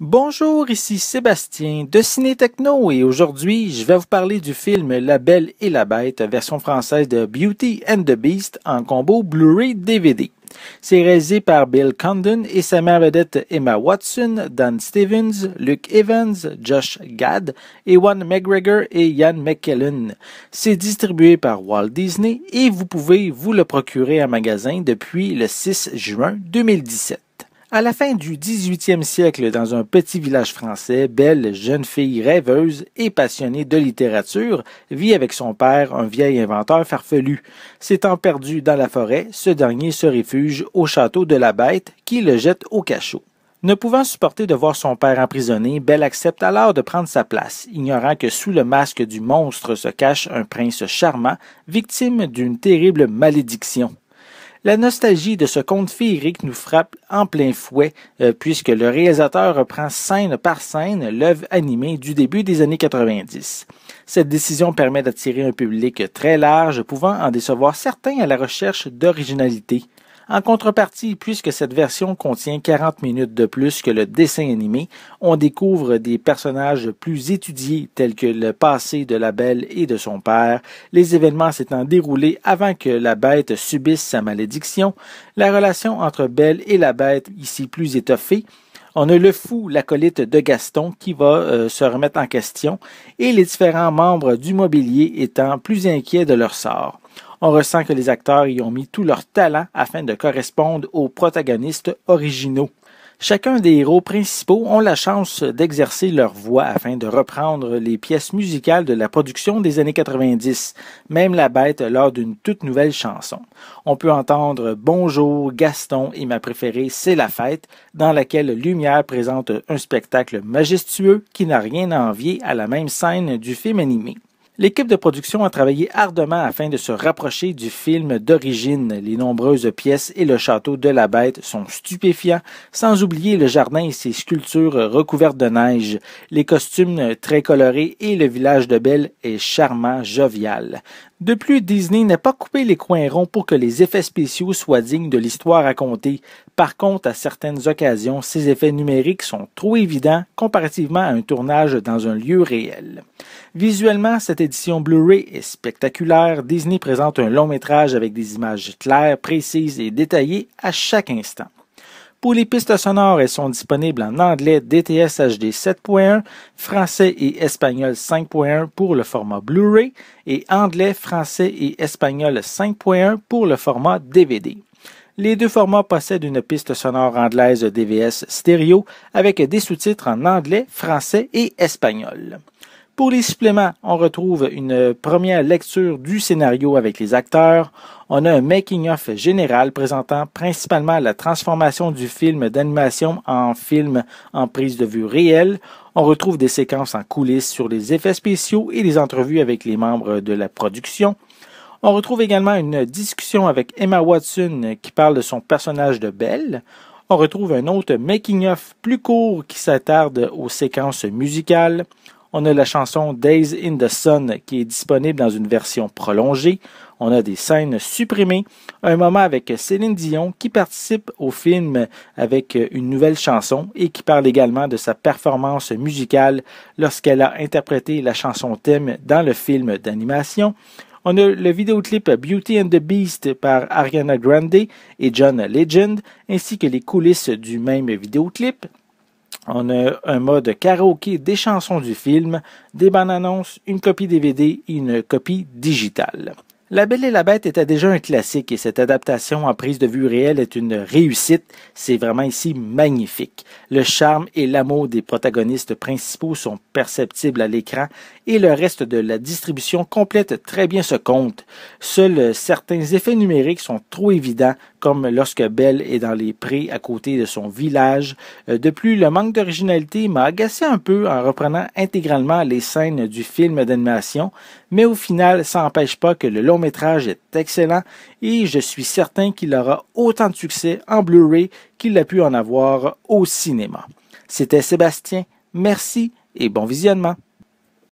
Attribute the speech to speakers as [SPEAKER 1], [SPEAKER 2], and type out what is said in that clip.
[SPEAKER 1] Bonjour, ici Sébastien de Ciné Techno et aujourd'hui je vais vous parler du film La Belle et la Bête, version française de Beauty and the Beast en combo Blu-ray DVD. C'est réalisé par Bill Condon et sa mère vedette Emma Watson, Dan Stevens, Luke Evans, Josh Gad, Ewan McGregor et Ian McKellen. C'est distribué par Walt Disney et vous pouvez vous le procurer en magasin depuis le 6 juin 2017. À la fin du 18e siècle, dans un petit village français, Belle, jeune fille rêveuse et passionnée de littérature, vit avec son père, un vieil inventeur farfelu. S'étant perdu dans la forêt, ce dernier se réfugie au château de la bête qui le jette au cachot. Ne pouvant supporter de voir son père emprisonné, Belle accepte alors de prendre sa place, ignorant que sous le masque du monstre se cache un prince charmant, victime d'une terrible malédiction. La nostalgie de ce conte féerique nous frappe en plein fouet euh, puisque le réalisateur reprend scène par scène l'œuvre animée du début des années 90. Cette décision permet d'attirer un public très large pouvant en décevoir certains à la recherche d'originalité. En contrepartie, puisque cette version contient 40 minutes de plus que le dessin animé, on découvre des personnages plus étudiés tels que le passé de la belle et de son père, les événements s'étant déroulés avant que la bête subisse sa malédiction, la relation entre Belle et la bête ici plus étoffée, on a le fou, l'acolyte de Gaston, qui va euh, se remettre en question, et les différents membres du mobilier étant plus inquiets de leur sort. On ressent que les acteurs y ont mis tout leur talent afin de correspondre aux protagonistes originaux. Chacun des héros principaux ont la chance d'exercer leur voix afin de reprendre les pièces musicales de la production des années 90, même la bête lors d'une toute nouvelle chanson. On peut entendre Bonjour, Gaston et ma préférée C'est la fête, dans laquelle Lumière présente un spectacle majestueux qui n'a rien à envier à la même scène du film animé. L'équipe de production a travaillé ardemment afin de se rapprocher du film d'origine. Les nombreuses pièces et le château de la bête sont stupéfiants, sans oublier le jardin et ses sculptures recouvertes de neige. Les costumes très colorés et le village de Belle est charmant, jovial. De plus, Disney n'a pas coupé les coins ronds pour que les effets spéciaux soient dignes de l'histoire racontée. Par contre, à certaines occasions, ces effets numériques sont trop évidents comparativement à un tournage dans un lieu réel. Visuellement, cette édition Blu-ray est spectaculaire. Disney présente un long métrage avec des images claires, précises et détaillées à chaque instant. Pour les pistes sonores elles sont disponibles en anglais DTS HD 7.1, français et espagnol 5.1 pour le format Blu-ray et anglais, français et espagnol 5.1 pour le format DVD. Les deux formats possèdent une piste sonore anglaise DVS stéréo avec des sous-titres en anglais, français et espagnol. Pour les suppléments, on retrouve une première lecture du scénario avec les acteurs. On a un making-of général présentant principalement la transformation du film d'animation en film en prise de vue réelle. On retrouve des séquences en coulisses sur les effets spéciaux et des entrevues avec les membres de la production. On retrouve également une discussion avec Emma Watson qui parle de son personnage de Belle. On retrouve un autre making-of plus court qui s'attarde aux séquences musicales. On a la chanson Days in the Sun qui est disponible dans une version prolongée. On a des scènes supprimées, un moment avec Céline Dion qui participe au film avec une nouvelle chanson et qui parle également de sa performance musicale lorsqu'elle a interprété la chanson thème dans le film d'animation. On a le vidéoclip Beauty and the Beast par Ariana Grande et John Legend, ainsi que les coulisses du même vidéoclip. On a un mode karaoké des chansons du film, des bandes annonces, une copie DVD et une copie digitale. La Belle et la Bête était déjà un classique et cette adaptation en prise de vue réelle est une réussite. C'est vraiment ici magnifique. Le charme et l'amour des protagonistes principaux sont perceptibles à l'écran et le reste de la distribution complète très bien ce compte. Seuls certains effets numériques sont trop évidents comme lorsque Belle est dans les prés à côté de son village. Euh, de plus, le manque d'originalité m'a agacé un peu en reprenant intégralement les scènes du film d'animation, mais au final, ça n'empêche pas que le long métrage est excellent et je suis certain qu'il aura autant de succès en Blu-ray qu'il a pu en avoir au cinéma. C'était Sébastien, merci et bon visionnement.